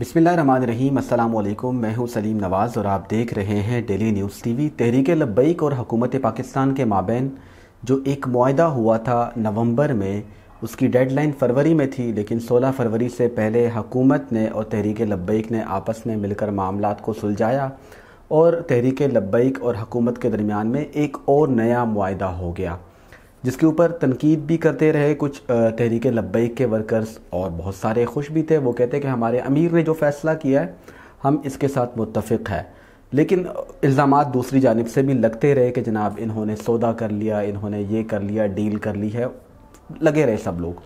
रहीम अल्लाम मैं हूँ सलीम नवाज़ और आप देख रहे हैं daily news T V Tehreek Labbaik और हकूमत पाकिस्तान के माबेन जो एक माहा हुआ था नवंबर में उसकी डेडलाइन फरवरी में थी लेकिन 16 फरवरी से पहले हकूमत ने और तहरीक लब्बैक ने आपस में मिलकर मामला को सुलझाया और तहरीक लब्बैक और हकूमत के दरमियान में एक और नया माहा हो गया जिसके ऊपर तनकीद भी करते रहे कुछ तहरीक लब्बैक के वर्कर्स और बहुत सारे खुश भी थे वो कहते कि हमारे अमीर ने जो फ़ैसला किया है हम इसके साथ मुतफ़ है लेकिन इल्ज़ाम दूसरी जानब से भी लगते रहे कि जनाब इन्होंने सौदा कर लिया इन्होंने ये कर लिया डील कर ली है लगे रहे सब लोग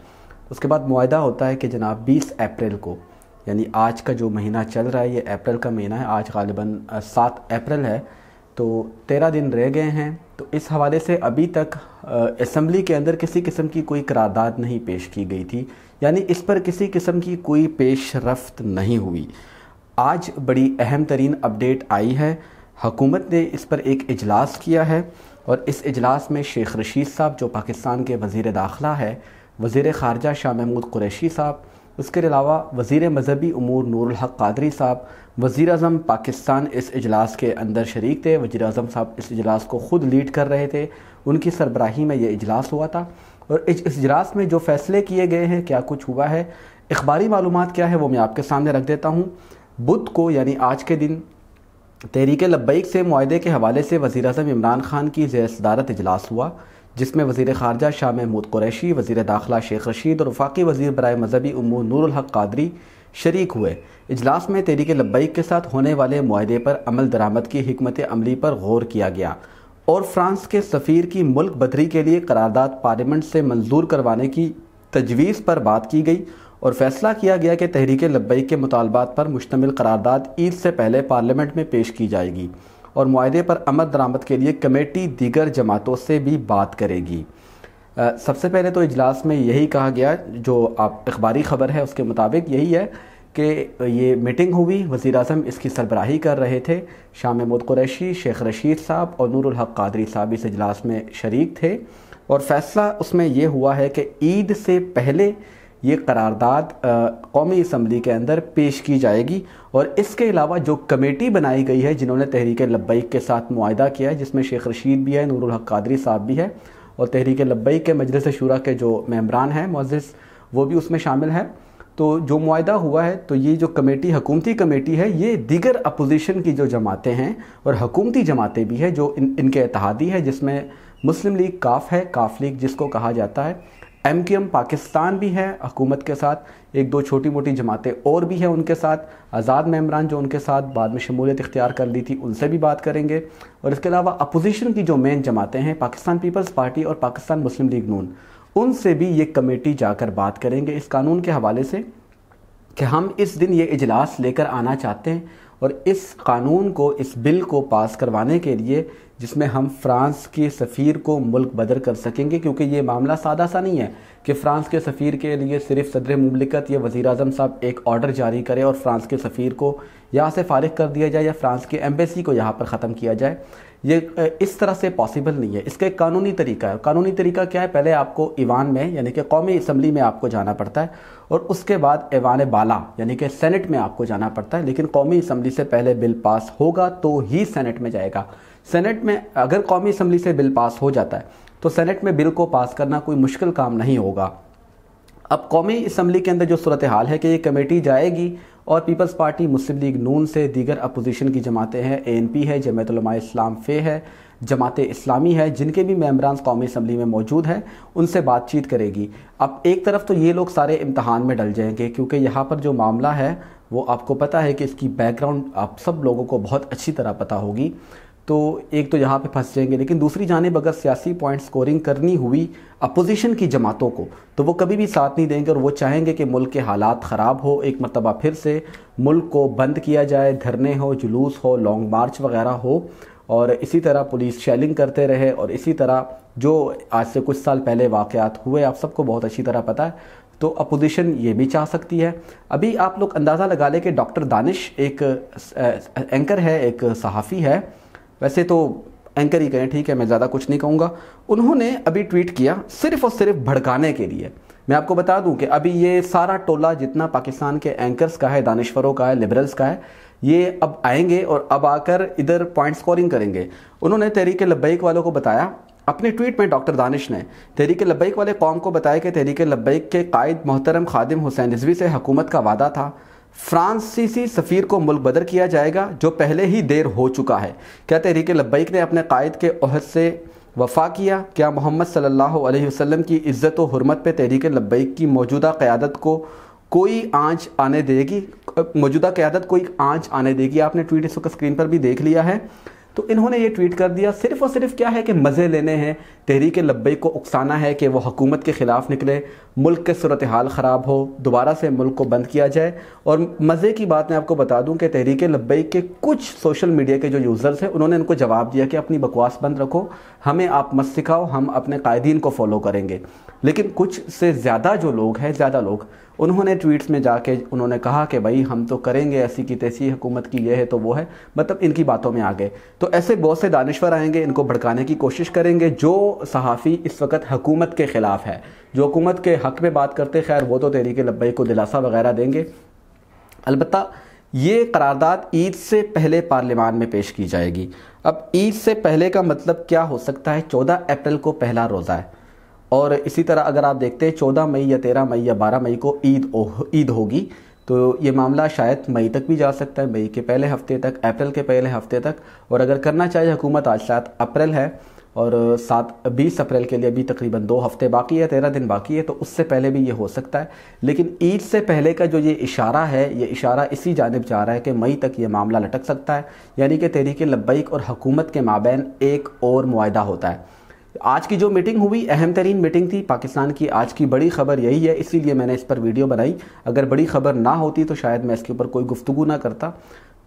उसके बाद माहा होता है कि जनाब 20 अप्रैल को यानी आज का जो महीना चल रहा है ये अप्रैल का महीना है आज गालिबा सात अप्रैल है तो तेरह दिन रह गए हैं इस हवाले से अभी तक असम्बली के अंदर किसी किस्म की कोई करारदाद नहीं पेश की गई थी यानी इस पर किसी किस्म की कोई पेश रफ्त नहीं हुई आज बड़ी अहम तरीन अपडेट आई है हकूमत ने इस पर एक इजलास किया है और इस इजलास में शेख रशीद साहब जो पाकिस्तान के वज़ी दाखिला है वज़ी ख़ारजा शाह महमूद कुरैशी साहब उसके अलावा वज़ी मजहबी अमूर नूरहक कादरी साहब वज़ी अजम पाकिस्तान इस अजलास के अंदर शरीक थे वज़ी अजम साहब इस अजलास को ख़ुद लीड कर रहे थे उनकी सरबराही में ये इजलास हुआ था और इस अजलास में जो फ़ैसले किए गए हैं क्या कुछ हुआ है अखबारी मालूम क्या है वो मैं आपके सामने रख देता हूँ बुध को यानी आज के दिन तहरीक लब्बैक से माहे के हवाले से वज़ी अजम इमरान खान की जैसदारत इजलास हुआ जिसमें वजीर खारजा शाह महमूद कुरैशी वजीर दाखिला शेख रशीद और वफाकी वजीर बरए मजहबी उमूर नूरहक कादरी शरीक हुए इजलास में तहरीक लब्बैक के साथ होने वाले माहे पर अमल दरामद की हमत अमली पर गौर किया गया और फ्रांस के सफ़ीर की मुल्क बदरी के लिए करारदाद पार्लियामेंट से मंजूर करवाने की तजवीज़ पर बात की गई और फैसला किया गया कि तहरीक लब्बैक के मुतालबात पर मुश्तमिल करारदाद ईद से पहले पार्लियामेंट में पेश की जाएगी और माहे पर अमल दरामद के लिए कमेटी दीगर जमातों से भी बात करेगी आ, सबसे पहले तो इजलास में यही कहा गया जो आप अखबारी ख़बर है उसके मुताबिक यही है कि ये मीटिंग हुई वज़ी अजम इसकी सरबराही कर रहे थे शाम महमूद क्रैशी शेख रशीद साहब और नूरुल हक कादरी साहब इस अजलास में शरीक थे और फ़ैसला उसमें यह हुआ है कि ईद से पहले ये करारदाद कौमी इसम्बली के अंदर पेश की जाएगी और इसके अलावा जो कमेटी बनाई गई है जिन्होंने तहरीक लब्बैक के साथ माहा किया है जिसमें शेख रशीद भी है नूरुल हक कादरी साहब भी है और तहरीक लब्बैक के मजलिस शूरा के जो मेम्बरान हैं मज़स वो भी उसमें शामिल हैं तो जो माहा हुआ है तो ये जो कमेटी हकूमती कमेटी है ये दीगर अपोजिशन की जो जमातें हैं और हकूमती जमातें भी हैं जो इन इनके इतिहादी है जिसमें मुस्लिम लीग काफ है काफ लीग जिसको कहा जाता है एम क्यू एम पाकिस्तान भी है हकूमत के साथ एक दो छोटी मोटी जमातें और भी हैं उनके साथ आज़ाद मेम्बरान जो उनके साथ बाद में शमूलियत इख्तियार कर ली थी उनसे भी बात करेंगे और इसके अलावा अपोजिशन की जो मेन जमातें हैं पाकिस्तान पीपल्स पार्टी और पाकिस्तान मुस्लिम लीग नून उनसे भी ये कमेटी जाकर बात करेंगे इस कानून के हवाले से कि हम इस दिन ये इजलास लेकर आना चाहते हैं और इस कानून को इस बिल को पास करवाने के लिए जिसमें हम फ्रांस के सफ़ीर को मुल्क बदर कर सकेंगे क्योंकि ये मामला सादा सा नहीं है कि फ़्रांस के सफ़ीर के लिए सिर्फ सदर ममलिकत या वज़ी अजम साहब एक ऑर्डर जारी करें और फ़्रांस के सफ़ीर को यहाँ से फ़ारिग कर दिया जाए या फ़्रांस के एम्बेसी को यहाँ पर ख़त्म किया जाए ये इस तरह से पॉसिबल नहीं है इसका एक कानूनी तरीका है कानूनी तरीका क्या है पहले आपको ईवान में यानी कि कौमी इसम्बली में आपको जाना पड़ता है और उसके बाद ऐवान बाला यानी कि सेनेट में आपको जाना पड़ता है लेकिन कौमी इसम्बली से पहले बिल पास होगा तो ही सेनेट में जाएगा सेनेट में अगर कौमी असम्बली से बिल पास हो जाता है तो सेनेट में बिल को पास करना कोई मुश्किल काम नहीं होगा अब कौमी असम्बली के अंदर जो सूरत हाल है कि ये कमेटी जाएगी और People's Party Muslim League Noon से दीगर अपोजिशन की जमातें हैं ए एन पी है जमयतलमा इस्लाम फ़े है जमात इस्लामी है जिनके भी मेम्बरान कौमी असम्बली में मौजूद हैं उनसे बातचीत करेगी अब एक तरफ तो ये लोग सारे इम्तहान में डल जाएंगे क्योंकि यहाँ पर जो मामला है वो आपको पता है कि इसकी बैकग्राउंड आप सब लोगों को बहुत अच्छी तरह पता होगी तो एक तो यहाँ पे फंस जाएंगे लेकिन दूसरी जानब अगर सियासी पॉइंट स्कोरिंग करनी हुई अपोजिशन की जमातों को तो वो कभी भी साथ नहीं देंगे और वो चाहेंगे कि मुल्क के हालात ख़राब हो एक मरतबा फिर से मुल्क को बंद किया जाए धरने हो जुलूस हो लॉन्ग मार्च वगैरह हो और इसी तरह पुलिस शेलिंग करते रहे और इसी तरह जो आज से कुछ साल पहले वाक़ात हुए आप सबको बहुत अच्छी तरह पता है तो अपोजिशन ये भी चाह सकती है अभी आप लोग अंदाज़ा लगा लें कि डॉक्टर दानिश एक एंकर है एक सहाफ़ी है वैसे तो एंकर ही कहें ठीक है मैं ज़्यादा कुछ नहीं कहूँगा उन्होंने अभी ट्वीट किया सिर्फ और सिर्फ भड़काने के लिए मैं आपको बता दूं कि अभी ये सारा टोला जितना पाकिस्तान के एंकर्स का है दानश्वरों का है लिबरल्स का है ये अब आएंगे और अब आकर इधर पॉइंट स्कोरिंग करेंगे उन्होंने तहरीक लब्बैक वालों को बताया अपने ट्वीट में डॉक्टर दानिश ने तहरीक लब्बैक वाले कौम को बताया कि तहरीक लब्बैक के कायद मोहतरम खादिम हुसैन रिजवी से हुकूमत का वादा था फ्रांसीसी सफ़ीर को मुल्क बदर किया जाएगा जो पहले ही देर हो चुका है क्या तहरीक लब्बैक ने अपने कायद के अहद से वफा किया क्या मोहम्मद सल्लल्लाहु अलैहि वसल्लम की इज़्ज़त और हरमत पे तहरीक लब्बैक की मौजूदा क़्यादत को कोई आंच आने देगी मौजूदा क़्यादत कोई आंच आने देगी आपने ट्वीट इस वक्त स्क्रीन पर भी देख लिया है तो इन्होंने ये ट्वीट कर दिया सिर्फ और सिर्फ क्या है कि मज़े लेने हैं तहरीक लब्बई को उकसाना है कि वह हकूमत के ख़िलाफ़ निकले मुल्क के सूरत हाल ख़राब हो दोबारा से मुल्क को बंद किया जाए और मज़े की बात मैं आपको बता दूं कि तहरीक लब्बई के कुछ सोशल मीडिया के जो यूज़र्स हैं उन्होंने उनको जवाब दिया कि अपनी बकवास बंद रखो हमें आप मत सिखाओ हम अपने कायदीन को फॉलो करेंगे लेकिन कुछ से ज़्यादा जो लोग हैं ज़्यादा लोग उन्होंने ट्वीट्स में जाके उन्होंने कहा कि भाई हम तो करेंगे ऐसी की तैसी हुकूमत की ये है तो वो है मतलब इनकी बातों में आ गए तो ऐसे बहुत से दानश्वर आएंगे इनको भड़काने की कोशिश करेंगे जो सहाफ़ी इस वक्त हकूमत के ख़िलाफ़ है जो हुकूमत के हक़ में बात करते खैर वो तो तहरीक लब्बई को दिलासा वगैरह देंगे अलबत् ये करारदाद ईद से पहले पार्लियामान में पेश की जाएगी अब ईद से पहले का मतलब क्या हो सकता है चौदह अप्रैल को पहला रोज़ा है और इसी तरह अगर आप देखते हैं चौदह मई या तेरह मई या बारह मई को ईद ईद होगी तो ये मामला शायद मई तक भी जा सकता है मई के पहले हफ्ते तक अप्रैल के पहले हफ्ते तक और अगर करना चाहिए हुकूमत आज सात अप्रैल है और सात बीस अप्रैल के लिए अभी तकरीबन दो हफ्ते बाकी है तेरह दिन बाकी है तो उससे पहले भी ये हो सकता है लेकिन ईद से पहले का जो ये इशारा है ये इशारा इसी जानब जा रहा है कि मई तक ये मामला लटक सकता है यानी कि तहरीक लब्बैक और हकूमत के माबेन एक और माहा होता है आज की जो मीटिंग हुई अहम तरीन मीटिंग थी पाकिस्तान की आज की बड़ी खबर यही है इसीलिए मैंने इस पर वीडियो बनाई अगर बड़ी खबर ना होती तो शायद मैं इसके ऊपर कोई गुफ्तु ना करता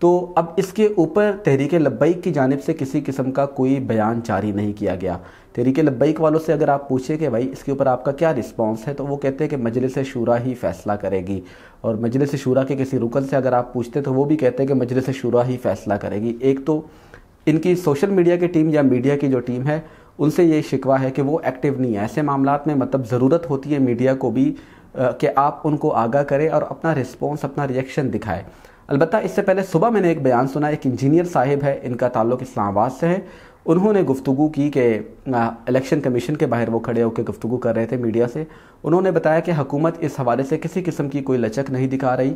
तो अब इसके ऊपर तहरीक लब्बैक की जानब से किसी किस्म का कोई बयान जारी नहीं किया गया तहरीक लब्बैक वालों से अगर आप पूछें कि भाई इसके ऊपर आपका क्या रिस्पांस है तो वो कहते हैं कि मजलिस शूरा ही फ़ैसला करेगी और मजलिस शूरा के किसी रुकन से अगर आप पूछते तो वो भी कहते हैं कि मजलिस शूरा ही फ़ैसला करेगी एक तो इनकी सोशल मीडिया की टीम या मीडिया की जो टीम है उनसे ये शिकवा है कि वो एक्टिव नहीं है ऐसे मामला में मतलब ज़रूरत होती है मीडिया को भी कि आप उनको आगाह करें और अपना रिस्पॉन्स अपना रिएक्शन दिखाएं अलबत्त इससे पहले सुबह मैंने एक बयान सुना एक इंजीनियर साहिब है इनका ताल्लुक इस्लामाबाद से है उन्होंने गुफ्तु की कि इलेक्शन कमीशन के बाहर वो खड़े होकर गुफ्तु कर रहे थे मीडिया से उन्होंने बताया कि हुकूमत इस हवाले से किसी किस्म की कोई लचक नहीं दिखा रही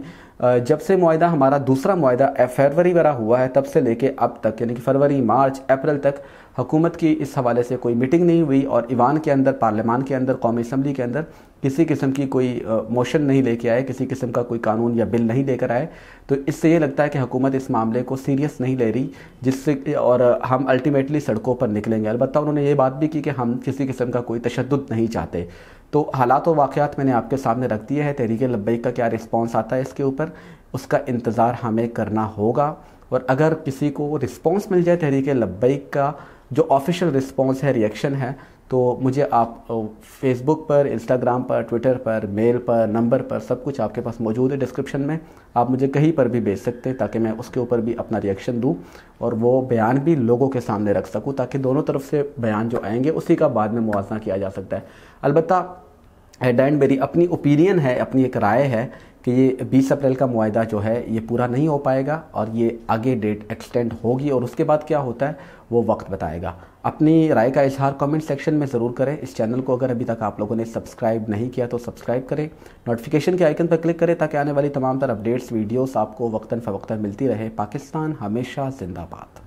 जब से माहा हमारा दूसरा माहा फरवरी वाला हुआ है तब से लेके अब तक यानी कि फरवरी मार्च अप्रैल तक हुकूमत की इस हवाले से कोई मीटिंग नहीं हुई और ईवान के अंदर पार्लियामान के अंदर कौमी असम्बली के अंदर किसी किस्म की कोई मोशन नहीं लेके आए किसी किस्म का कोई कानून या बिल नहीं लेकर आए तो इससे ये लगता है कि हुकूमत इस मामले को सीरियस नहीं ले रही जिससे और हम अल्टीमेटली सड़कों पर निकलेंगे अलबत्त उन्होंने ये बात भी की कि हम किसी किस्म का कोई तशद नहीं चाहते तो हालात और वाक़ात मैंने आपके सामने रख दिए हैं तहरीक लब्बई का क्या रिस्पॉन्स आता है इसके ऊपर उसका इंतज़ार हमें करना होगा और अगर किसी को रिस्पॉन्स मिल जाए तहरीक लब्बई का जो ऑफिशियल रिस्पॉन्स है रिएक्शन है तो मुझे आप फेसबुक पर इंस्टाग्राम पर ट्विटर पर मेल पर नंबर पर सब कुछ आपके पास मौजूद है डिस्क्रिप्शन में आप मुझे कहीं पर भी भेज सकते हैं ताकि मैं उसके ऊपर भी अपना रिएक्शन दूँ और वो बयान भी लोगों के सामने रख सकूँ ताकि दोनों तरफ से बयान जो आएंगे उसी का बाद में मुआवजा किया जा सकता है अलबत्त एट एंड मेरी अपनी ओपिनियन है अपनी एक राय है कि ये 20 अप्रैल का मुआदा जो है ये पूरा नहीं हो पाएगा और ये आगे डेट एक्सटेंड होगी और उसके बाद क्या होता है वो वक्त बताएगा अपनी राय का इजहार कमेंट सेक्शन में ज़रूर करें इस चैनल को अगर अभी तक आप लोगों ने सब्सक्राइब नहीं किया तो सब्सक्राइब करें नोटिफिकेशन के आइकन पर क्लिक करें ताकि आने वाली तमाम तर अपडेट्स वीडियोस आपको वक्ता फ़वक्ता मिलती रहे पाकिस्तान हमेशा जिंदाबाद